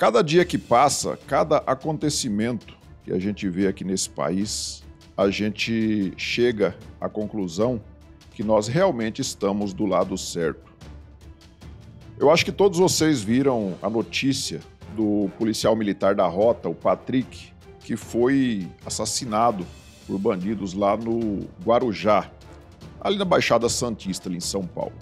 Cada dia que passa, cada acontecimento que a gente vê aqui nesse país, a gente chega à conclusão que nós realmente estamos do lado certo. Eu acho que todos vocês viram a notícia do policial militar da rota, o Patrick, que foi assassinado por bandidos lá no Guarujá, ali na Baixada Santista, ali em São Paulo.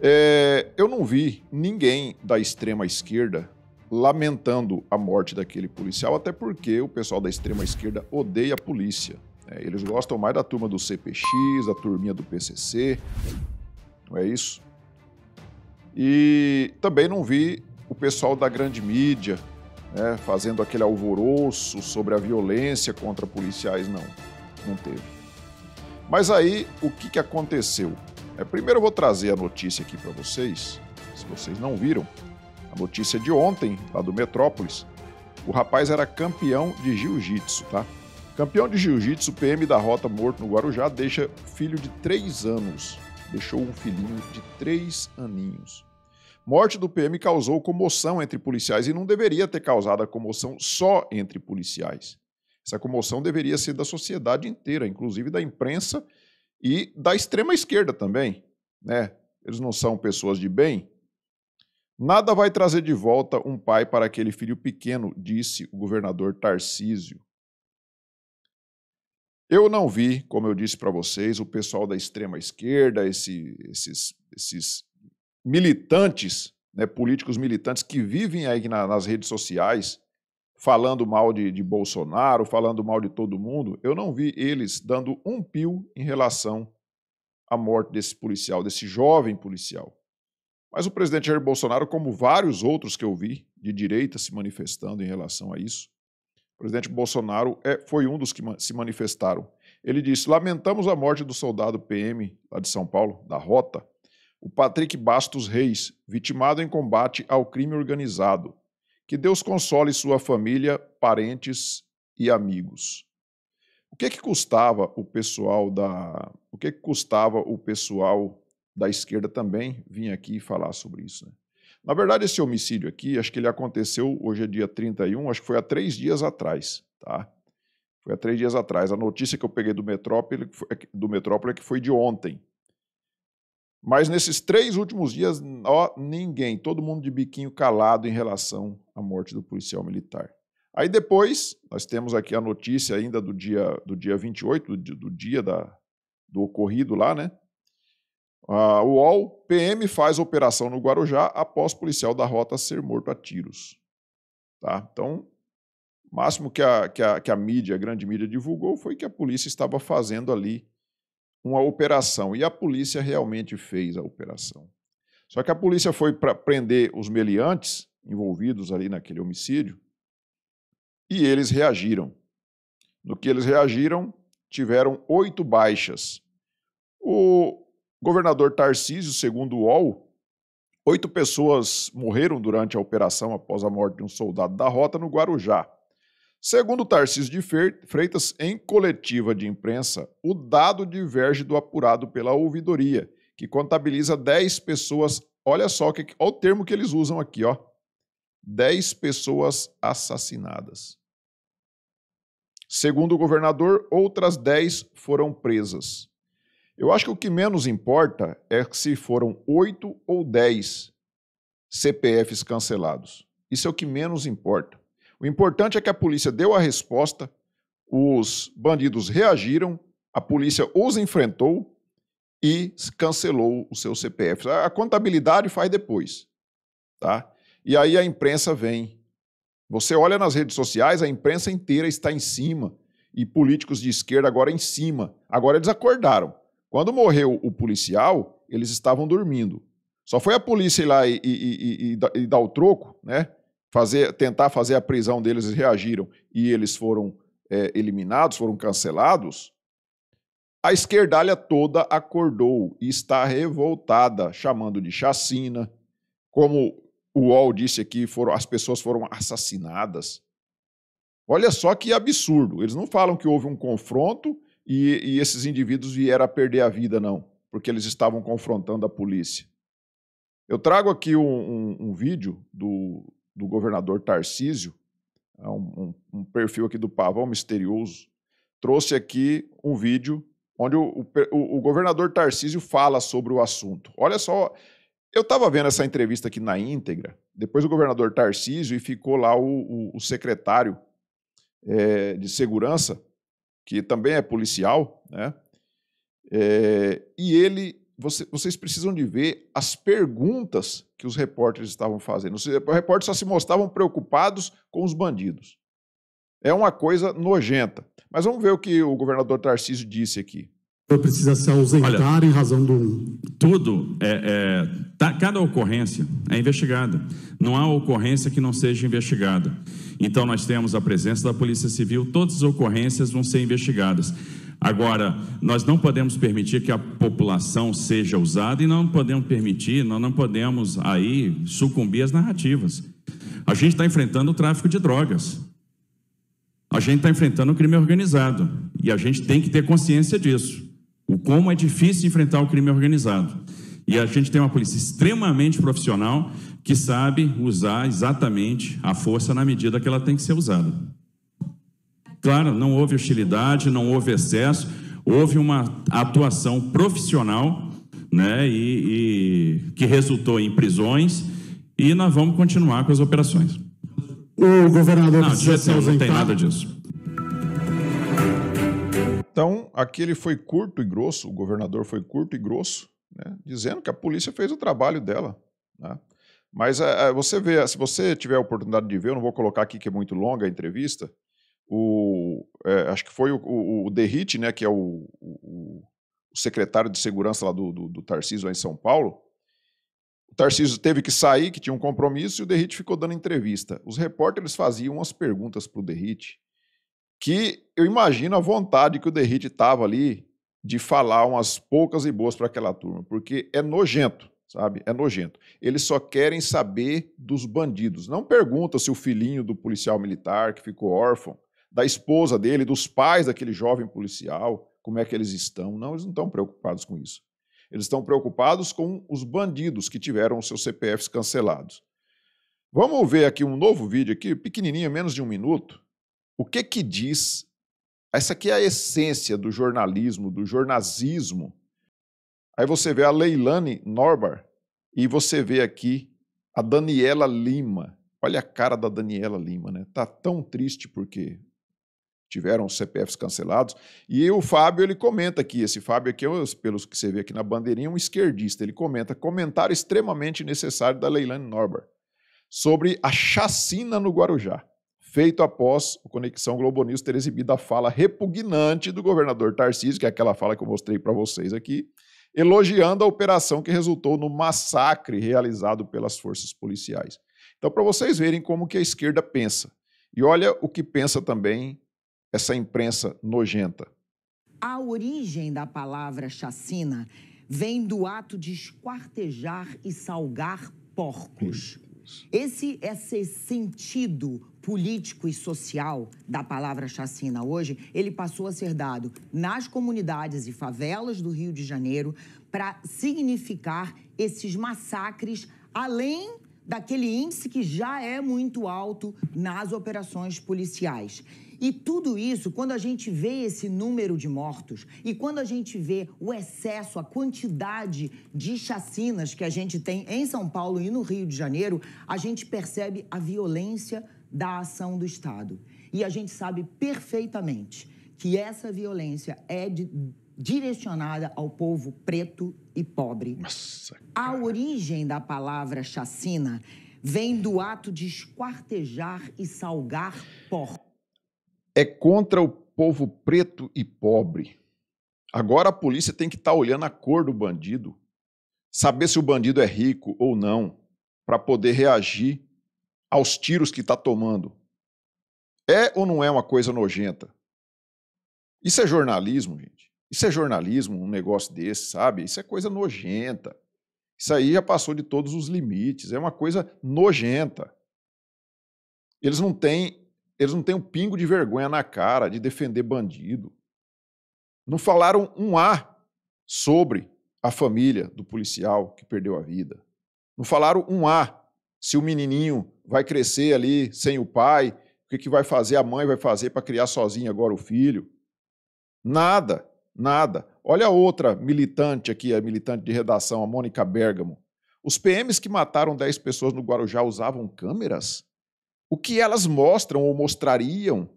É, eu não vi ninguém da extrema esquerda lamentando a morte daquele policial, até porque o pessoal da extrema esquerda odeia a polícia. É, eles gostam mais da turma do CPX, da turminha do PCC, não é isso? E também não vi o pessoal da grande mídia né, fazendo aquele alvoroço sobre a violência contra policiais, não. Não teve. Mas aí, o que, que aconteceu? É, primeiro eu vou trazer a notícia aqui para vocês, se vocês não viram. A notícia de ontem, lá do Metrópolis. O rapaz era campeão de jiu-jitsu, tá? Campeão de jiu-jitsu, PM da Rota morto no Guarujá, deixa filho de três anos. Deixou um filhinho de três aninhos. Morte do PM causou comoção entre policiais e não deveria ter causado a comoção só entre policiais. Essa comoção deveria ser da sociedade inteira, inclusive da imprensa e da extrema esquerda também, né? Eles não são pessoas de bem. Nada vai trazer de volta um pai para aquele filho pequeno, disse o governador Tarcísio. Eu não vi, como eu disse para vocês, o pessoal da extrema esquerda, esse, esses, esses, militantes, né, políticos militantes que vivem aí na, nas redes sociais, falando mal de, de, Bolsonaro, falando mal de todo mundo, eu não vi eles dando um pio em relação à morte desse policial, desse jovem policial. Mas o presidente Jair Bolsonaro, como vários outros que eu vi de direita se manifestando em relação a isso, o presidente Bolsonaro é, foi um dos que se manifestaram. Ele disse: Lamentamos a morte do soldado PM lá de São Paulo, da Rota, o Patrick Bastos Reis, vitimado em combate ao crime organizado que Deus console sua família, parentes e amigos. O que que custava o pessoal da o que, que custava o pessoal da esquerda também vir aqui falar sobre isso? Né? Na verdade, esse homicídio aqui, acho que ele aconteceu hoje é dia 31, acho que foi há três dias atrás, tá? Foi há três dias atrás. A notícia que eu peguei do Metrópole, é do Metrópole é que foi de ontem, mas nesses três últimos dias, ó, ninguém, todo mundo de biquinho calado em relação à morte do policial militar. Aí depois, nós temos aqui a notícia ainda do dia, do dia 28, do, do dia da, do ocorrido lá, né? o UOL, PM faz operação no Guarujá após policial da rota ser morto a tiros. Tá? Então, o máximo que a, que, a, que a mídia, a grande mídia, divulgou foi que a polícia estava fazendo ali uma operação. E a polícia realmente fez a operação. Só que a polícia foi para prender os meliantes envolvidos ali naquele homicídio e eles reagiram. No que eles reagiram, tiveram oito baixas. O governador Tarcísio, segundo o UOL, oito pessoas morreram durante a operação após a morte de um soldado da rota no Guarujá. Segundo Tarcísio de Freitas, em coletiva de imprensa, o dado diverge do apurado pela ouvidoria, que contabiliza 10 pessoas. Olha só que, olha o termo que eles usam aqui, ó. 10 pessoas assassinadas. Segundo o governador, outras 10 foram presas. Eu acho que o que menos importa é se foram 8 ou 10 CPFs cancelados. Isso é o que menos importa. O importante é que a polícia deu a resposta, os bandidos reagiram, a polícia os enfrentou e cancelou o seu CPF. A contabilidade faz depois, tá? E aí a imprensa vem. Você olha nas redes sociais, a imprensa inteira está em cima e políticos de esquerda agora em cima. Agora eles acordaram. Quando morreu o policial, eles estavam dormindo. Só foi a polícia ir lá e, e, e, e, dar o troco, né? fazer, tentar fazer a prisão deles reagiram e eles foram é, eliminados, foram cancelados, a esquerdalha toda acordou e está revoltada, chamando de chacina. Como o UOL disse aqui, foram, as pessoas foram assassinadas. Olha só que absurdo. Eles não falam que houve um confronto e, e esses indivíduos vieram a perder a vida, não, porque eles estavam confrontando a polícia. Eu trago aqui um, um, um vídeo do, do governador Tarcísio, é um, um, um perfil aqui do Pavão Misterioso, trouxe aqui um vídeo onde o, o, o governador Tarcísio fala sobre o assunto. Olha só, eu estava vendo essa entrevista aqui na íntegra, depois o governador Tarcísio e ficou lá o, o secretário é, de segurança, que também é policial, né? É, e ele você, vocês precisam de ver as perguntas que os repórteres estavam fazendo. Os repórteres só se mostravam preocupados com os bandidos. É uma coisa nojenta. Mas vamos ver o que o governador Tarcísio disse aqui. Precisa se ausentar Olha, em razão do. Tudo, é, é tá, cada ocorrência é investigada. Não há ocorrência que não seja investigada. Então, nós temos a presença da Polícia Civil, todas as ocorrências vão ser investigadas. Agora, nós não podemos permitir que a população seja usada e não podemos permitir, nós não podemos aí sucumbir às narrativas. A gente está enfrentando o tráfico de drogas. A gente está enfrentando o crime organizado. E a gente tem que ter consciência disso. O como é difícil enfrentar o crime organizado. E a gente tem uma polícia extremamente profissional que sabe usar exatamente a força na medida que ela tem que ser usada. Claro, não houve hostilidade, não houve excesso, houve uma atuação profissional né, e, e, que resultou em prisões e nós vamos continuar com as operações. O governador não, direção, não tem nada disso. Então, aqui ele foi curto e grosso, o governador foi curto e grosso, né, dizendo que a polícia fez o trabalho dela. Né? Mas a, é, a, é, você vê, se você tiver a oportunidade de ver, eu não vou colocar aqui que é muito longa a entrevista, o é, acho que foi o, o, o né, que é o, o, secretário de segurança lá do, do, do Tarcísio em São Paulo. O Tarcísio teve que sair, que tinha um compromisso, e o Derrite ficou dando entrevista. Os repórteres faziam umas perguntas para o Derrite, que eu imagino a vontade que o Derrite estava ali de falar umas poucas e boas para aquela turma, porque é nojento sabe? É nojento. Eles só querem saber dos bandidos. Não pergunta se o filhinho do policial militar que ficou órfão da esposa dele, dos pais daquele jovem policial, como é que eles estão. Não, eles não estão preocupados com isso. Eles estão preocupados com os bandidos que tiveram os seus CPFs cancelados. Vamos ver aqui um novo vídeo aqui, pequenininho, menos de um minuto. O que que diz? Essa aqui é a essência do jornalismo, do jornazismo. Aí você vê a Leilane Norbar e você vê aqui a Daniela Lima. Olha a cara da Daniela Lima, né? Tá tão triste porque tiveram os CPFs cancelados. E o Fábio, ele comenta aqui, esse Fábio aqui, é, pelos que você vê aqui na bandeirinha, um esquerdista, ele comenta, comentário extremamente necessário da Leilane Norber sobre a chacina no Guarujá, feito após o Conexão Globo News ter exibido a fala repugnante do governador Tarcísio, que é aquela fala que eu mostrei para vocês aqui, elogiando a operação que resultou no massacre realizado pelas forças policiais. Então, para vocês verem como que a esquerda pensa, e olha o que pensa também essa imprensa nojenta? A origem da palavra chacina vem do ato de esquartejar e salgar porcos. Esse, esse é sentido político e social da palavra chacina hoje, ele passou a ser dado nas comunidades e favelas do Rio de Janeiro para significar esses massacres além daquele índice que já é muito alto nas operações policiais. E tudo isso, quando a gente vê esse número de mortos e quando a gente vê o excesso, a quantidade de chacinas que a gente tem em São Paulo e no Rio de Janeiro, a gente percebe a violência da ação do Estado. E a gente sabe perfeitamente que essa violência é de, direcionada ao povo preto e pobre. Nossa, a origem da palavra chacina vem do ato de esquartejar e salgar porcos é contra o povo preto e pobre. Agora a polícia tem que estar tá olhando a cor do bandido, saber se o bandido é rico ou não, para poder reagir aos tiros que está tomando. É ou não é uma coisa nojenta? Isso é jornalismo, gente. Isso é jornalismo, um negócio desse, sabe? Isso é coisa nojenta. Isso aí já passou de todos os limites. É uma coisa nojenta. Eles não têm eles não têm um pingo de vergonha na cara de defender bandido. Não falaram um A sobre a família do policial que perdeu a vida. Não falaram um A se o menininho vai crescer ali sem o pai, o que, que vai fazer, a mãe vai fazer para criar sozinha agora o filho. Nada, nada. Olha a outra militante aqui, a militante de redação, a Mônica Bergamo. Os PMs que mataram 10 pessoas no Guarujá usavam câmeras? o que elas mostram ou mostrariam,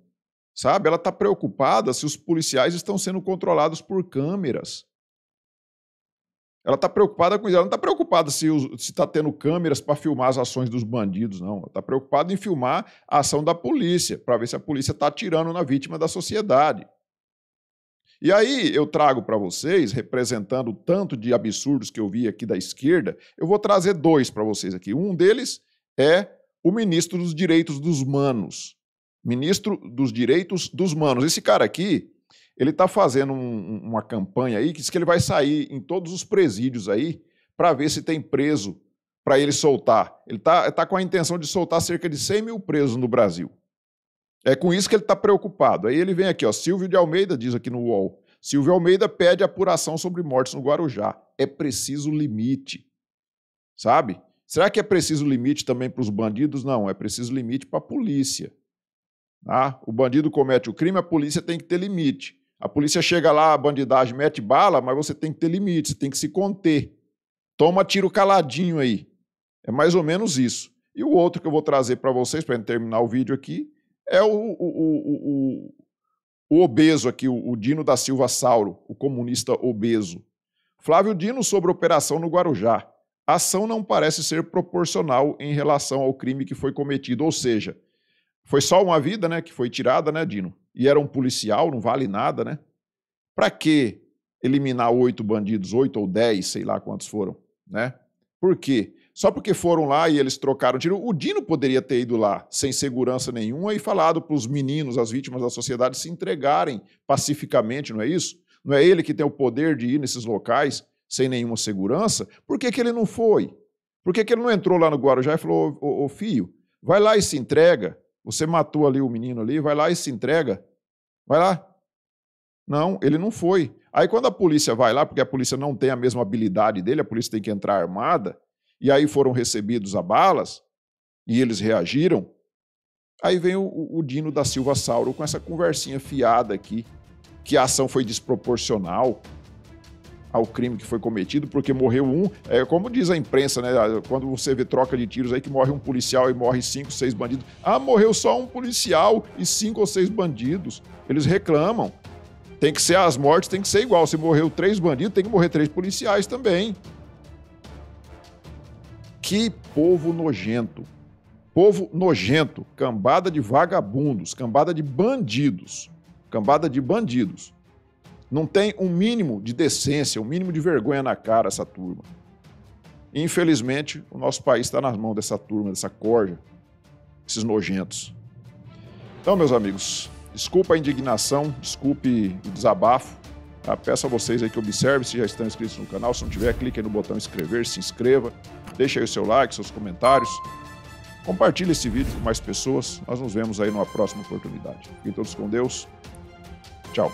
sabe? Ela está preocupada se os policiais estão sendo controlados por câmeras. Ela está preocupada com isso. Ela não está preocupada se está tendo câmeras para filmar as ações dos bandidos, não. Ela está preocupada em filmar a ação da polícia, para ver se a polícia está atirando na vítima da sociedade. E aí eu trago para vocês, representando o tanto de absurdos que eu vi aqui da esquerda, eu vou trazer dois para vocês aqui. Um deles é o ministro dos Direitos dos Manos. Ministro dos Direitos dos Manos. Esse cara aqui, ele está fazendo um, uma campanha aí que diz que ele vai sair em todos os presídios aí para ver se tem preso para ele soltar. Ele está tá com a intenção de soltar cerca de 100 mil presos no Brasil. É com isso que ele está preocupado. Aí ele vem aqui, ó, Silvio de Almeida diz aqui no UOL. Silvio Almeida pede apuração sobre mortes no Guarujá. É preciso limite. Sabe? Será que é preciso limite também para os bandidos? Não, é preciso limite para a polícia. Tá? O bandido comete o crime, a polícia tem que ter limite. A polícia chega lá, a bandidagem mete bala, mas você tem que ter limite, você tem que se conter. Toma tiro caladinho aí. É mais ou menos isso. E o outro que eu vou trazer para vocês, para terminar o vídeo aqui, é o, o, o, o obeso aqui, o Dino da Silva Sauro, o comunista obeso. Flávio Dino sobre a operação no Guarujá a ação não parece ser proporcional em relação ao crime que foi cometido, ou seja, foi só uma vida, né, que foi tirada, né, Dino? E era um policial, não vale nada, né? Para que eliminar oito bandidos, oito ou dez, sei lá quantos foram, né? Por quê? Só porque foram lá e eles trocaram tiro. O Dino poderia ter ido lá sem segurança nenhuma e falado para os meninos, as vítimas da sociedade, se entregarem pacificamente, não é isso? Não é ele que tem o poder de ir nesses locais sem nenhuma segurança, por que, que ele não foi? Por que, que ele não entrou lá no Guarujá e falou, ô, fio, filho, vai lá e se entrega, você matou ali o menino ali, vai lá e se entrega, vai lá. Não, ele não foi. Aí quando a polícia vai lá, porque a polícia não tem a mesma habilidade dele, a polícia tem que entrar armada, e aí foram recebidos a balas, e eles reagiram, Aí vem o, o, Dino da Silva Sauro com essa conversinha fiada aqui, que a ação foi desproporcional, ao crime que foi cometido, porque morreu um. É, como diz a imprensa, né? Quando você vê troca de tiros aí que morre um policial e morre cinco, seis bandidos. Ah, morreu só um policial e cinco ou seis bandidos. Eles reclamam. Tem que ser as mortes, tem que ser igual. Se morreu três bandidos, tem que morrer três policiais também. Que povo nojento. Povo nojento, cambada de vagabundos, cambada de bandidos, cambada de bandidos. Não tem um mínimo de decência, um mínimo de vergonha na cara essa turma. infelizmente, o nosso país está nas mãos dessa turma, dessa corja, esses nojentos. Então, meus amigos, desculpa a indignação, desculpe o desabafo. Tá? Peço a vocês aí que observem se já estão inscritos no canal. Se não tiver, clique aí no botão inscrever, se inscreva, deixe aí o seu like, seus comentários. Compartilhe esse vídeo com mais pessoas. Nós nos vemos aí numa próxima oportunidade. Fiquem todos com Deus. Tchau.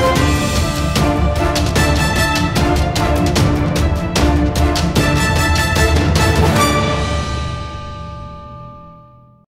Thank you